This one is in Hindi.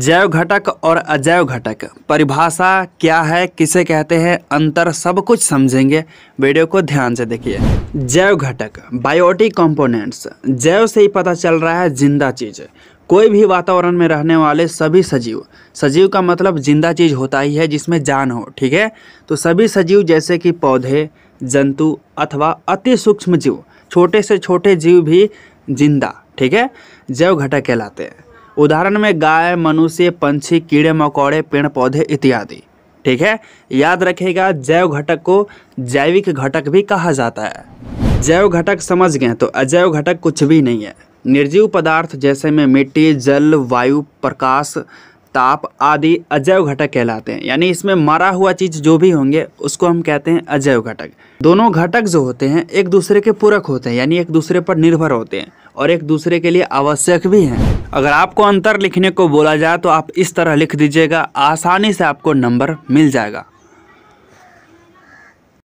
जैव घटक और अजैव घटक परिभाषा क्या है किसे कहते हैं अंतर सब कुछ समझेंगे वीडियो को ध्यान से देखिए जैव घटक बायोटिक कंपोनेंट्स जैव से ही पता चल रहा है जिंदा चीज़ कोई भी वातावरण में रहने वाले सभी सजीव सजीव का मतलब जिंदा चीज़ होता ही है जिसमें जान हो ठीक है तो सभी सजीव जैसे कि पौधे जंतु अथवा अति सूक्ष्म जीव छोटे से छोटे जीव भी जिंदा ठीक है जैव घटक कहलाते हैं उदाहरण में गाय मनुष्य पंछी कीड़े मकौड़े पेड़ पौधे इत्यादि ठीक है याद रखेगा जैव घटक को जैविक घटक भी कहा जाता है जैव घटक समझ गए तो अजैव घटक कुछ भी नहीं है निर्जीव पदार्थ जैसे में मिट्टी जल वायु प्रकाश ताप आदि अजैव घटक कहलाते हैं यानी इसमें मरा हुआ चीज जो भी होंगे उसको हम कहते हैं अजैव घटक दोनों घटक जो होते हैं एक दूसरे के पूरक होते हैं यानी एक दूसरे पर निर्भर होते हैं और एक दूसरे के लिए आवश्यक भी हैं अगर आपको अंतर लिखने को बोला जाए तो आप इस तरह लिख दीजिएगा आसानी से आपको नंबर मिल जाएगा